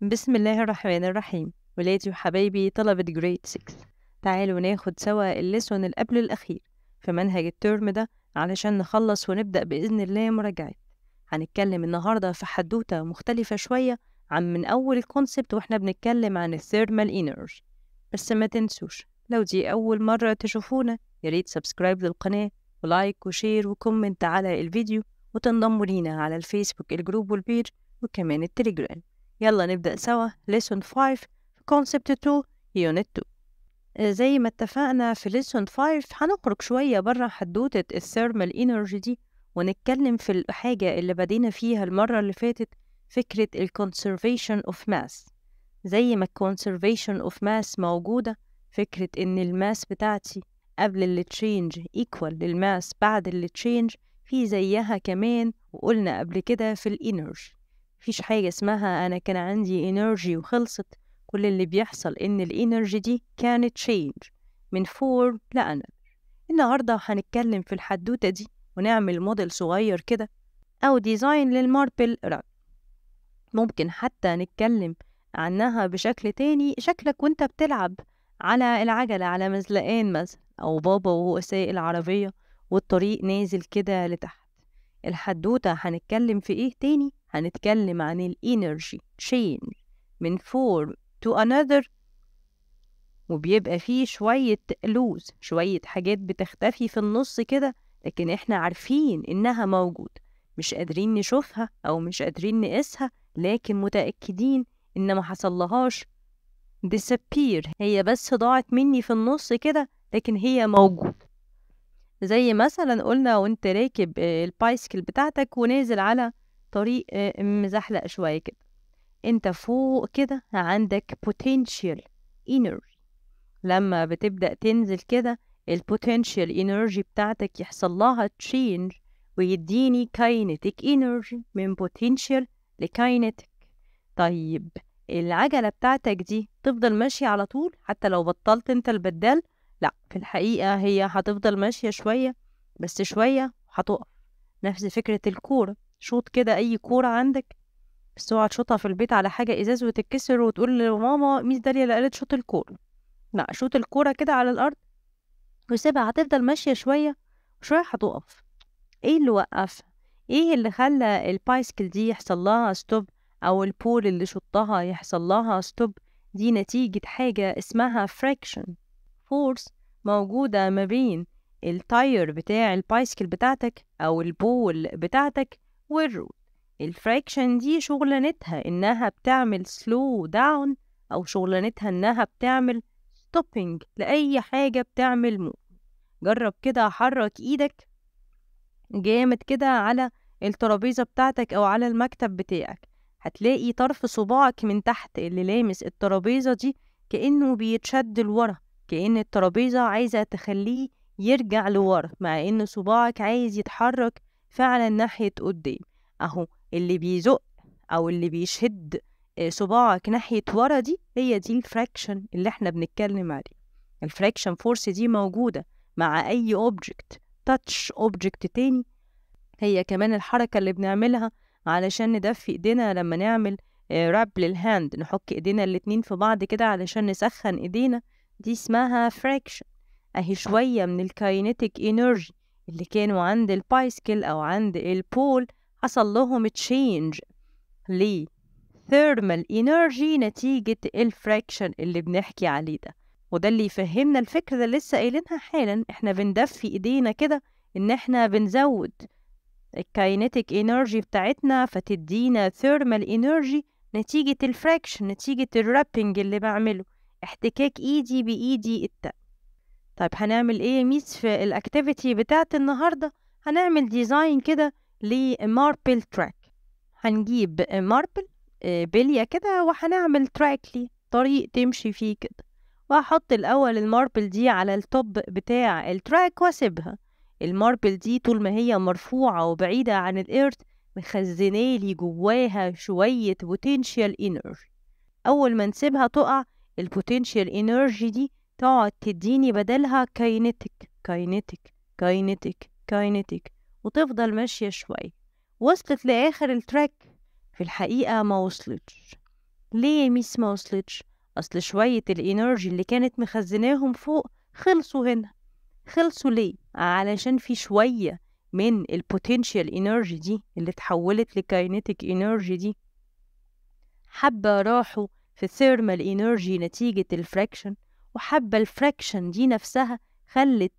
بسم الله الرحمن الرحيم ولادي وحبايبي طلبة جريد 6 تعالوا ناخد سوا الليسون اللي قبل الأخير في منهج الترم ده علشان نخلص ونبدأ بإذن الله مراجعة هنتكلم النهاردة في حدوتة مختلفة شوية عن من أول الكونسبت وإحنا بنتكلم عن الثيرمال إنرجي بس ما تنسوش لو دي أول مرة تشوفونا ياريت سبسكرايب للقناة ولايك وشير وكومنت على الفيديو وتنضموا لينا على الفيسبوك الجروب والبيج وكمان التليجرام يلا نبدأ سوا lesson 5 concept 2 unit 2 آه، زي ما اتفقنا في lesson 5 هنخرج شوية برا حدوتة الثيرمال انرجي دي ونتكلم في الحاجة اللي بدينا فيها المرة اللي فاتت فكرة ال conservation of mass زي ما conservation of mass موجودة فكرة إن الماس بتاعتي قبل اللي تشينج ايكوال للماس بعد اللي تشينج في زيها كمان وقلنا قبل كده في الانرجي مفيش حاجة اسمها أنا كان عندي إنرجي وخلصت كل اللي بيحصل إن الإنرجي دي كانت change من form لأنا النهاردة هنتكلم في الحدوتة دي ونعمل موديل صغير كده أو ديزاين للماربل ران ممكن حتى نتكلم عنها بشكل تاني شكلك وانت بتلعب على العجلة على مزلقان مثلا أو بابا وهو سايق العربية والطريق نازل كده لتحت الحدوتة هنتكلم في ايه تاني هنتكلم عن الانرجي تشين من فورم تو انذر وبيبقى فيه شوية تقلوز شوية حاجات بتختفي في النص كده لكن احنا عارفين انها موجودة مش قادرين نشوفها او مش قادرين نقيسها لكن متأكدين ان ما حصلهاش disappear هي بس ضاعت مني في النص كده لكن هي موجودة زي مثلا قلنا وانت راكب آه، البايسكل بتاعتك ونازل على طريق آه، مزحلق شوية كده انت فوق كده عندك potential energy لما بتبدأ تنزل كده ال potential energy بتاعتك يحصل لها change ويديني kinetic energy من ل kinetic طيب العجلة بتاعتك دي تفضل ماشية على طول حتى لو بطلت انت البدال لا في الحقيقة هي هتفضل ماشية شوية بس شوية هتقف نفس فكرة الكورة شوط كده اي كوره عندك بس اوعى تشوطها في البيت على حاجه ازاز وتتكسر وتقول لماما ميس داليا اللي قالت شوط الكوره لا شوط الكوره كده على الارض وسيبها هتفضل ماشيه شويه وشويه هتقف ايه اللي وقفها ايه اللي خلى البايسكل دي يحصل لها ستوب او البول اللي شطها يحصل لها ستوب دي نتيجة حاجة اسمها فراكشن فورس موجودة ما بين التاير بتاع البايسكل بتاعتك او البول بتاعتك والرول الفراكشن دي شغلانتها إنها بتعمل slow down أو شغلانتها إنها بتعمل stopping لأي حاجة بتعمل مو جرب كده حرك إيدك جامد كده على الترابيزة بتاعتك أو على المكتب بتاعك هتلاقي طرف صباعك من تحت اللي لامس الترابيزة دي كأنه بيتشد لورا كأن الترابيزة عايزة تخليه يرجع لورا مع إن صباعك عايز يتحرك فعلا ناحية قدام أهو اللي بيزق أو اللي بيشد آه، صباعك ناحية ورا دي هي دي الفراكشن اللي احنا بنتكلم عليه الفراكشن فورس دي موجودة مع أي أوبجكت تاتش أوبجكت تاني هي كمان الحركة اللي بنعملها علشان ندفي ايدينا لما نعمل راب آه، للهاند نحك ايدينا الاتنين في بعض كده علشان نسخن ايدينا دي اسمها فراكشن اهي شوية من الكاينيتيك انرجي اللي كانوا عند البايسكل أو عند البول حصل لهم تشينج ل thermal energy نتيجة الفراكشن اللي بنحكي عليه ده وده اللي يفهمنا الفكرة اللي لسه قايلينها حالا احنا بندفي ايدينا كده ان احنا بنزود الكاينتيك انرجي بتاعتنا فتدينا ثيرمال انرجي نتيجة الفراكشن نتيجة الرابينج اللي بعمله احتكاك ايدي بايدي التانية طيب هنعمل ايه ميس في الاكتيفيتي بتاعت النهارده هنعمل ديزاين كده لماربل تراك هنجيب ماربل آه، بليه كده وهنعمل تراك ليه طريق تمشي فيه كده وهحط الاول الماربل دي على التوب بتاع التراك واسيبها الماربل دي طول ما هي مرفوعه وبعيده عن الارض مخزنالي جواها شويه بوتنشال انرجي اول ما نسيبها تقع البوتنشال انرجي دي تقعد تديني بدلها كاينتك كاينتك كاينتك كاينتك وتفضل ماشية شوية وصلت لآخر التراك في الحقيقة ما وصلتش ليه ميس ما وصلتش أصل شوية الإنرجي اللي كانت مخزناهم فوق خلصوا هنا خلصوا ليه علشان في شوية من البوتنشال انرجي دي اللي اتحولت لكاينتك انرجي دي حبة راحوا في ثيرمال انرجي نتيجة الفراكشن وحابة الفراكشن دي نفسها خلت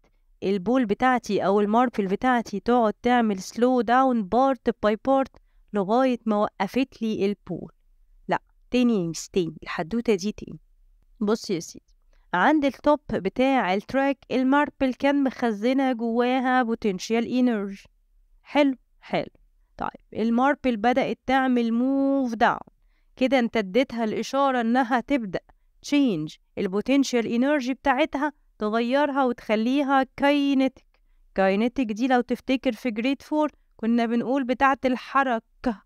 البول بتاعتي أو الماربل بتاعتي تقعد تعمل سلو داون بارت باي بارت لغاية ما وقفت لي البول لا تاني مش تاني الحدوتة دي تاني بص يا سيدي عند التوب بتاع التراك الماربل كان مخزنة جواها بوتنشيال انرجي حلو حلو طيب الماربل بدأت تعمل موف داون كده انت اديتها الإشارة إنها تبدأ تشينج البوتنشال انرجي بتاعتها تغيرها وتخليها كاينتك كاينتك دي لو تفتكر في جريد فور كنا بنقول بتاعة الحركة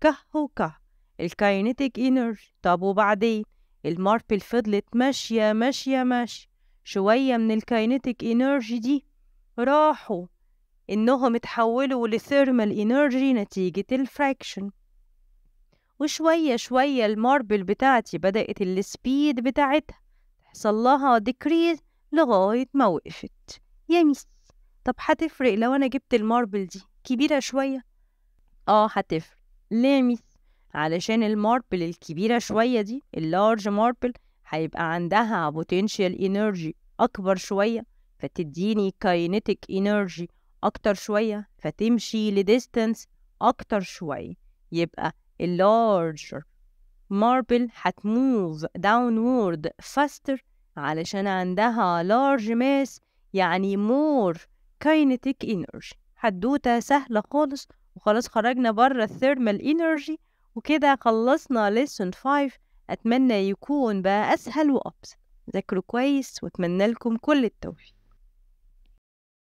كه وكه الكاينتك انرجي طب وبعدين الماربل فضلت ماشية ماشية ماشية شوية من الكاينتك انرجي دي راحوا إنهم اتحولوا لثيرمال انرجي نتيجة الفراكشن وشوية شوية الماربل بتاعتي بدأت السبيد بتاعتها تحصل لها ديكريز لغاية ما وقفت يا ميس طب هتفرق لو أنا جبت الماربل دي كبيرة شوية اه هتفرق ليه ميس علشان الماربل الكبيرة شوية دي اللارج ماربل هيبقى عندها potential energy أكبر شوية فتديني kinetic energy أكتر شوية فتمشي لديستنس أكتر شوية يبقى larger marble هتموف downward faster علشان عندها large mass يعني more kinetic energy حدوتة سهلة خالص وخلاص خرجنا بره الثيرمال انرجي وكده خلصنا ليسون 5 اتمنى يكون بقى اسهل وابسط ذاكروا كويس واتمنى لكم كل التوفيق